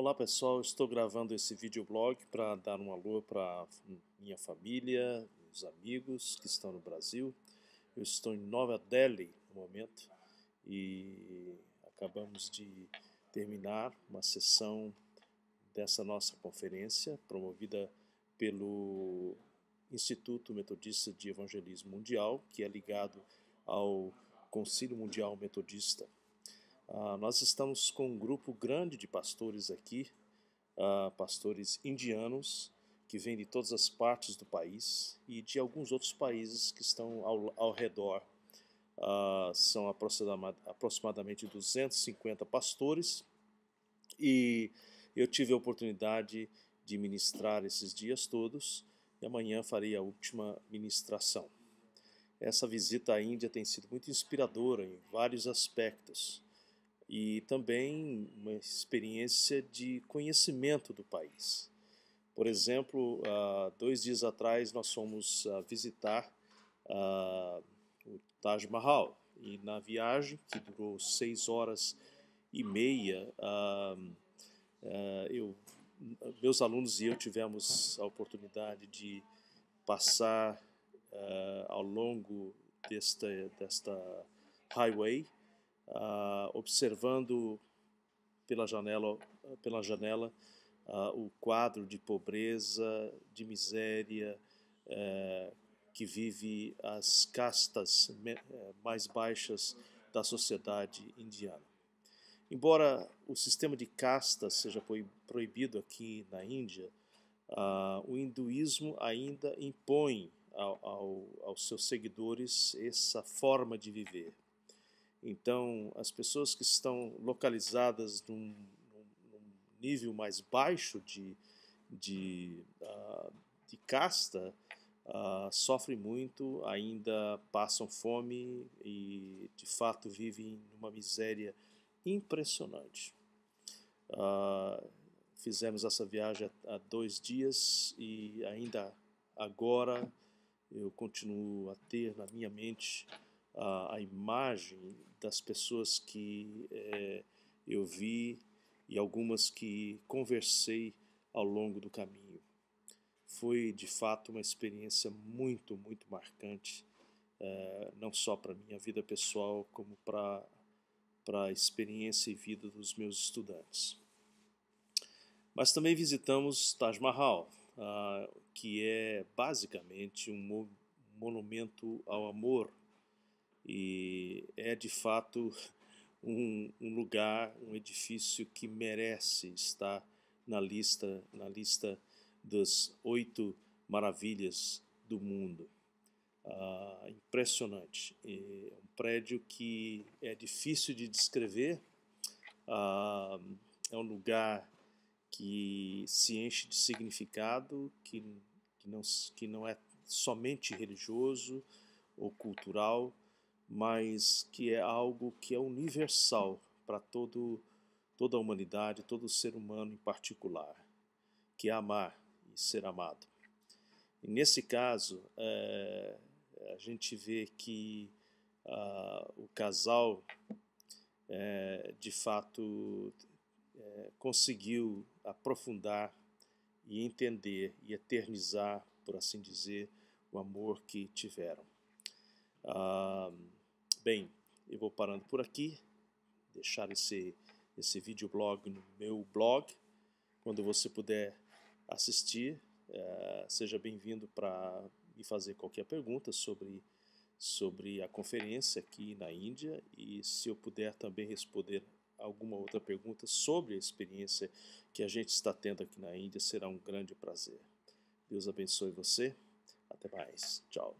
Olá pessoal, estou gravando esse videoblog para dar um alô para minha família, os amigos que estão no Brasil. Eu estou em Nova Delhi no momento e acabamos de terminar uma sessão dessa nossa conferência promovida pelo Instituto Metodista de Evangelismo Mundial, que é ligado ao Conselho Mundial Metodista. Uh, nós estamos com um grupo grande de pastores aqui, uh, pastores indianos, que vêm de todas as partes do país e de alguns outros países que estão ao, ao redor. Uh, são aproximadamente 250 pastores e eu tive a oportunidade de ministrar esses dias todos e amanhã farei a última ministração. Essa visita à Índia tem sido muito inspiradora em vários aspectos e também uma experiência de conhecimento do país. Por exemplo, dois dias atrás nós fomos ah, visitar ah, o Taj Mahal e na viagem, que durou seis horas e meia, ah, eu, meus alunos e eu tivemos a oportunidade de passar ao longo desta, desta highway ah, observando pela janela, pela janela ah, o quadro de pobreza, de miséria eh, que vive as castas eh, mais baixas da sociedade indiana. Embora o sistema de castas seja proibido aqui na Índia, ah, o hinduísmo ainda impõe ao, ao, aos seus seguidores essa forma de viver. Então, as pessoas que estão localizadas num, num nível mais baixo de, de, uh, de casta uh, sofrem muito, ainda passam fome e, de fato, vivem numa miséria impressionante. Uh, fizemos essa viagem há dois dias e ainda agora eu continuo a ter na minha mente a, a imagem das pessoas que é, eu vi e algumas que conversei ao longo do caminho. Foi de fato uma experiência muito, muito marcante, é, não só para minha vida pessoal, como para a experiência e vida dos meus estudantes. Mas também visitamos Taj Mahal, ah, que é basicamente um mo monumento ao amor e é de fato um, um, lugar, um edifício que merece estar na lista, na lista das oito maravilhas do mundo. Ah, impressionante. É um prédio que é difícil de descrever, ah, é um lugar que se enche de significado, que, que, não, que não é somente religioso ou cultural, mas que é algo que é universal para todo toda a humanidade, todo ser humano em particular, que é amar e ser amado. E nesse caso, é, a gente vê que a, ah, o casal, é, de fato, é, conseguiu aprofundar e entender e eternizar, por assim dizer, o amor que tiveram. Ah, Bem, eu vou parando por aqui, deixar esse, esse videoblog no meu blog. Quando você puder assistir, é, seja bem-vindo para me fazer qualquer pergunta sobre, sobre a conferência aqui na Índia e se eu puder também responder alguma outra pergunta sobre a experiência que a gente está tendo aqui na Índia, será um grande prazer. Deus abençoe você. Até mais. Tchau.